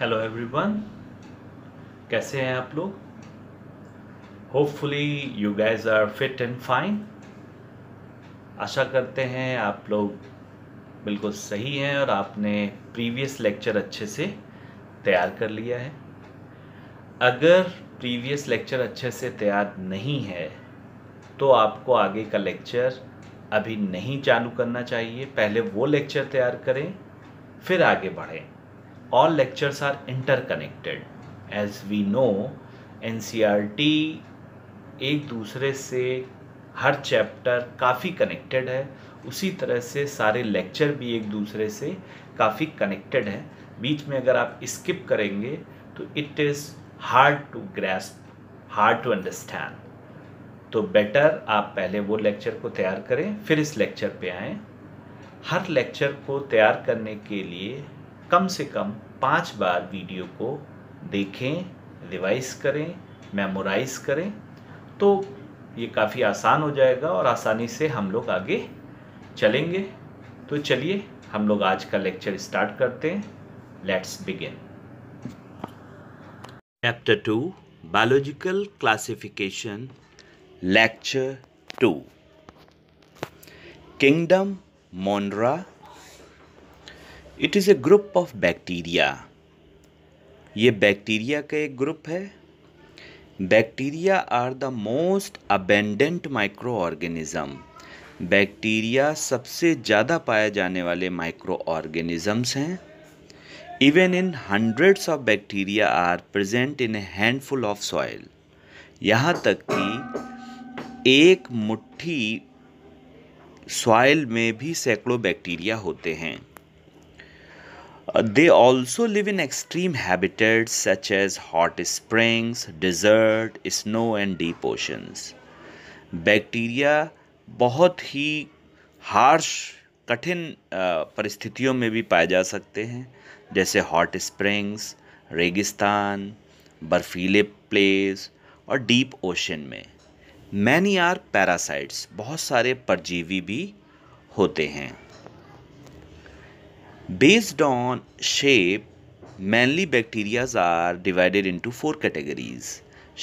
Hello everyone कैसे हैं आप लोग hopefully you guys are fit and fine आशा करते हैं आप लोग बिल्कुल सही हैं और आपने प्रीवियस लेक्चर अच्छे से तैयार कर लिया है अगर प्रीवियस लेक्चर अच्छे से तैयार नहीं है तो आपको आगे का लेक्चर अभी नहीं चालू करना चाहिए पहले वो लेक्चर तैयार करें फिर आगे बढ़ें all lectures are interconnected as we know T e एक दूसरे से हर चैप्टर काफ़ी कनेक्टेड है उसी तरह से सारे लेक्चर भी एक दूसरे से काफ़ी कनेक्टेड है बीच में अगर आप स्किप करेंगे तो it is hard to grasp hard to understand तो बेटर आप पहले वो लेक्चर को तैयार करें फिर इस लेक्चर पे आएँ हर लेक्चर को तैयार करने के लिए कम से कम पाँच बार वीडियो को देखें रिवाइज करें मेमोराइज करें तो ये काफ़ी आसान हो जाएगा और आसानी से हम लोग आगे चलेंगे तो चलिए हम लोग आज का लेक्चर स्टार्ट करते हैं let's begin chapter two biological classification lecture two kingdom Monera it is a group of bacteria ये बैक्टीरिया का एक ग्रुप है bacteria are the most abundant microorganism bacteria सबसे ज़्यादा पाए जाने वाले माइक्रो ऑर्गेनिज़म्स हैं even in hundreds of bacteria are present in a handful of soil यहाँ तक कि एक मुट्ठी सॉइल में भी सैकड़ों बैक्टीरिया होते हैं they also live in extreme extreme such as hot springs desert snow and deep oceans bacteria बहुत ही हार्श कठिन uh, परिस्थितियों में भी पाए जा सकते हैं जैसे हॉट स्प्रिंग्स रेगिस्तान बर्फीले प्लेस और डीप ओशन में मैनी आर पैरासाइट्स बहुत सारे परजीवी भी होते हैं based on shape mainly bacterias are divided into four categories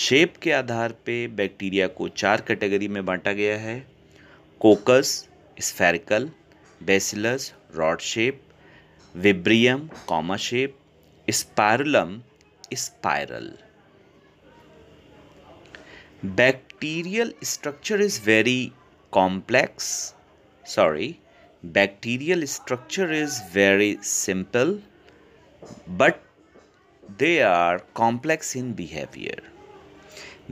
shape के आधार पे बैक्टीरिया को चार कैटेगरी में बांटा गया है coccus spherical bacillus rod shape vibrio comma shape spirillum spiral bacterial structure is very complex sorry Bacterial structure is very simple but they are complex in behavior.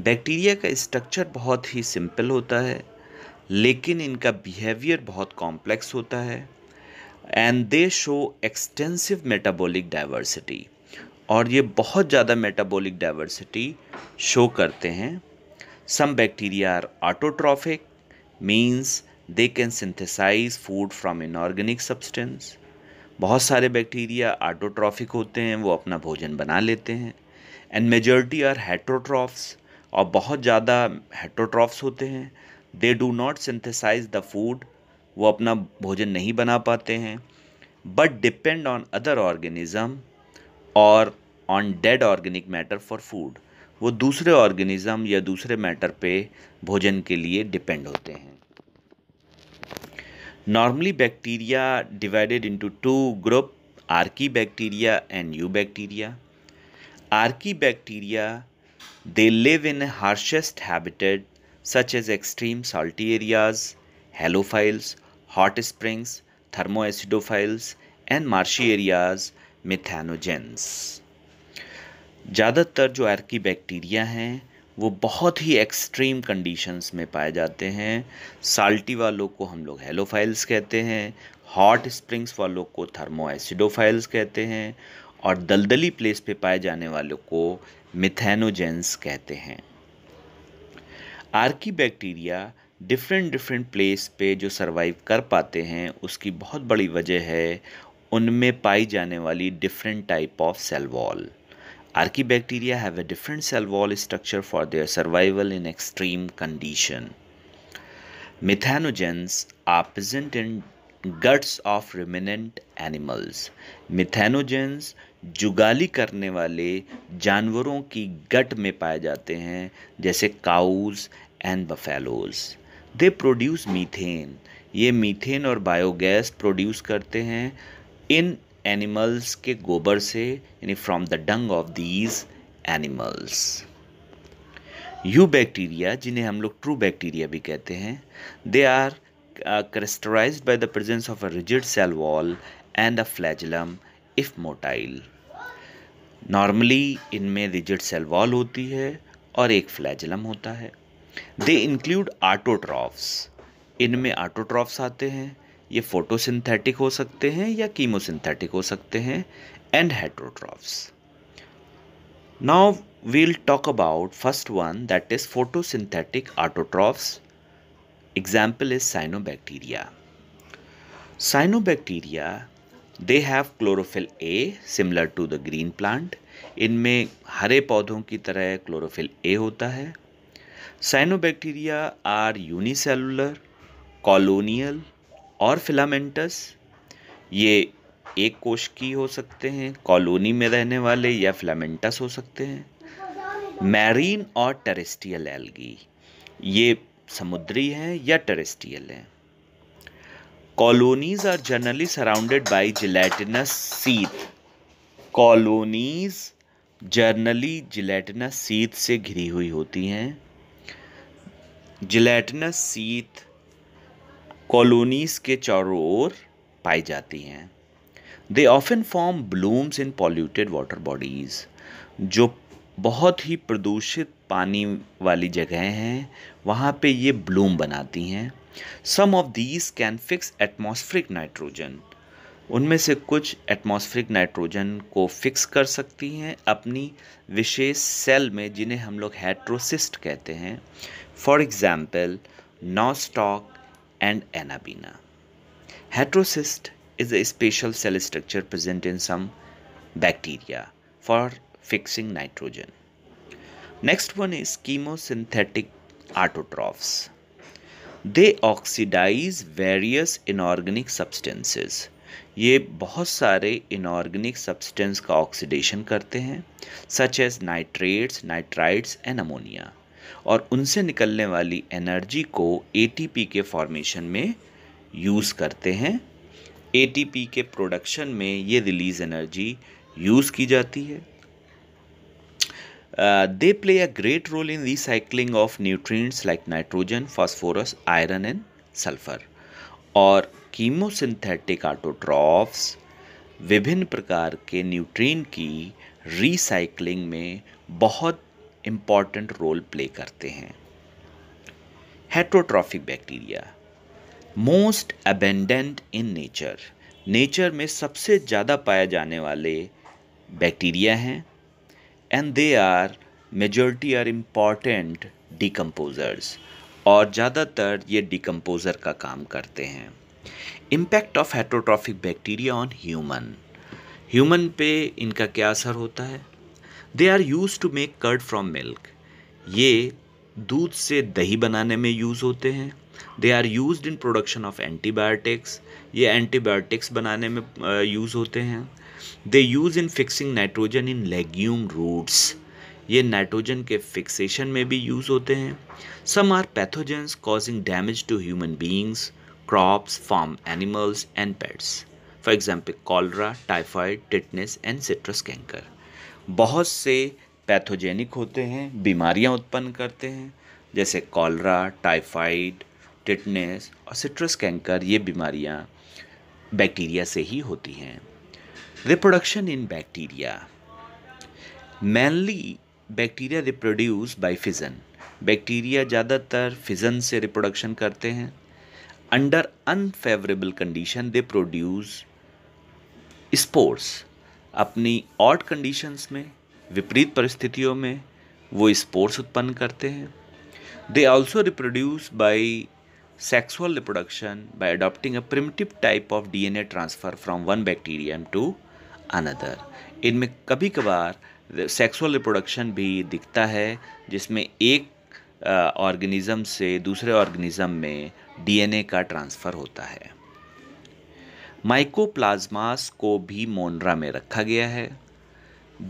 bacteria ka structure bahut hi simple hota hai lekin inka behavior bahut complex hota hai and they show extensive metabolic diversity और ये बहुत ज़्यादा metabolic diversity show करते हैं some bacteria are autotrophic means they can synthesize food from inorganic substance बहुत सारे bacteria आटोट्रॉफिक होते हैं वो अपना भोजन बना लेते हैं एंड मेजोरिटी आर हेट्रोट्रॉफ्स और बहुत ज़्यादा हेट्रोट्रॉफ्स होते हैं they do not synthesize the food वो अपना भोजन नहीं बना पाते हैं but depend on other organism और on dead organic matter for food वो दूसरे ऑर्गेनिज़म या दूसरे मैटर पे भोजन के लिए डिपेंड होते हैं normally bacteria divided into two group archibacteria and eubacteria archibacteria they live in harshest habitat such as extreme salty areas halophiles hot springs thermoacidophiles and marshy areas methanogens ज़्यादातर जो आर्की बैक्टीरिया हैं वो बहुत ही extreme conditions में पाए जाते हैं salty वालों को हम लोग हेलोफाइल्स कहते हैं हॉट स्प्रिंग्स वालों को थर्मो एसिडोफाइल्स कहते हैं और दलदली प्लेस पे पाए जाने वालों को मिथेनोजेंस कहते हैं archaebacteria different different place पे जो सर्वाइव कर पाते हैं उसकी बहुत बड़ी वजह है उनमें पाई जाने वाली different type of cell wall Archibacteria have a different cell wall structure for their survival in extreme condition. Methanogens are present in guts of ruminant animals methanogens जुगाली करने वाले जानवरों की गट में पाए जाते हैं जैसे cows and buffaloes they produce methane ये मीथेन और बायोगैस प्रोड्यूस करते हैं इन एनिमल्स के गोबर से यानी from the dung of these animals eubacteria जिन्हें हम लोग ट्रू बैक्टीरिया भी कहते हैं they are characterised by the presence of a rigid cell wall and a flagellum if motile normally इनमें रिजिड सेल वॉल होती है और एक फ्लैजलम होता है दे इंक्लूड आटोट्रॉफ्स इनमें आटोट्रॉफ्स आते हैं ये फोटोसिंथेटिक हो सकते हैं या कीमोसिंथेटिक हो सकते हैं and heterotrophs now we'll talk about first one that is photosynthetic autotrophs example is cyanobacteria cyanobacteria they have chlorophyll a similar to the green plant इनमें हरे पौधों की तरह क्लोरोफिल ए होता है साइनोबैक्टीरिया आर यूनिसेलुलर कॉलोनियल और filamentous ये एक कोश की हो सकते हैं कॉलोनी में रहने वाले या फिलामेंटस हो सकते हैं मैरीन और टेरेस्टियल एल्गी ये समुद्री हैं या टेरेस्टियल हैं colonies are generally surrounded by gelatinous sheath colonies generally gelatinous sheath से घिरी हुई होती हैं जिलेटिनस सीथ कॉलोनीज के चारों ओर पाई जाती हैं they often form blooms in polluted water bodies जो बहुत ही प्रदूषित पानी वाली जगहें हैं वहाँ पे ये ब्लूम बनाती हैं some of these can fix atmospheric nitrogen उनमें से कुछ एटमॉस्फेरिक नाइट्रोजन को फिक्स कर सकती हैं अपनी विशेष सेल में जिन्हें हम लोग हेट्रोसिस्ट कहते हैं for example Nostoc and anabina. Heterocyst is a special cell structure present in some bacteria for fixing nitrogen. Next one is chemosynthetic autotrophs. They oxidize various inorganic substances. ये बहुत सारे इनऑर्गेनिक सब्सटेंस का oxidation करते हैं such as nitrates nitrides and ammonia और उनसे निकलने वाली एनर्जी को एटीपी के फॉर्मेशन में यूज़ करते हैं एटीपी के प्रोडक्शन में ये रिलीज एनर्जी यूज़ की जाती है they play a great role in recycling of nutrients like nitrogen phosphorus iron and sulphur और कीमोसिंथेटिक आटोट्रॉफ्स विभिन्न प्रकार के न्यूट्रीन की रिसाइकलिंग में बहुत इम्पॉर्टेंट रोल प्ले करते हैं heterotrophic bacteria most abundant in nature nature में सबसे ज़्यादा पाए जाने वाले बैक्टीरिया हैं and they are majority are important decomposers और ज़्यादातर ये डिकम्पोज़र का काम करते हैं impact of heterotrophic bacteria on human human पे इनका क्या असर होता है they are use to make curd from milk ये दूध से दही बनाने में यूज़ होते हैं they are use in production of antibiotics ये एंटीबायोटिक्स बनाने में यूज़ होते हैं they use in fixing nitrogen in legume roots ये नाइट्रोजन के फिक्सेशन में भी यूज़ होते हैं some are pathogens causing damage to human beings crops farm animals and pets for example cholera typhoid tetanus and citrus canker बहुत से pathogenic होते हैं बीमारियां उत्पन्न करते हैं जैसे कॉलरा टाइफाइड टिटनेस और सिट्रस कैंकर ये बीमारियां बैक्टीरिया से ही होती हैं reproduction in bacteria mainly bacteria reproduce by fission bacteria ज़्यादातर फिजन से रिप्रोडक्शन करते हैं under unfavourable condition they produce spores अपनी ऑट कंडीशंस में विपरीत परिस्थितियों में वो स्पोर्ट्स उत्पन्न करते हैं they also reproduce by sexual reproduction by adopting a primitive type of D N A transfer from one bacterium to another इनमें कभी कभार सेक्सुअल रिप्रोडक्शन भी दिखता है जिसमें एक ऑर्गेनिज़म से दूसरे ऑर्गेनिज़म में डी एन ए का ट्रांसफ़र होता है माइकोप्लाज्मास को भी मोनरा में रखा गया है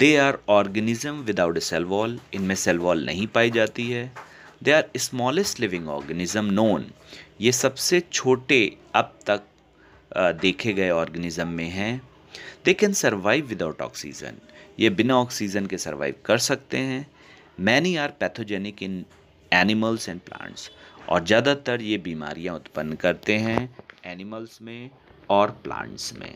they are organism without a cell wall इनमें सेलवॉल नहीं पाई जाती है they are smallest living organism known ये सबसे छोटे अब तक देखे गए ऑर्गेनिज्म में हैं they can survive without oxygen ये बिना ऑक्सीजन के सर्वाइव कर सकते हैं many are pathogenic in animals and plants और ज़्यादातर ये बीमारियाँ उत्पन्न करते हैं एनिमल्स में और प्लांट्स में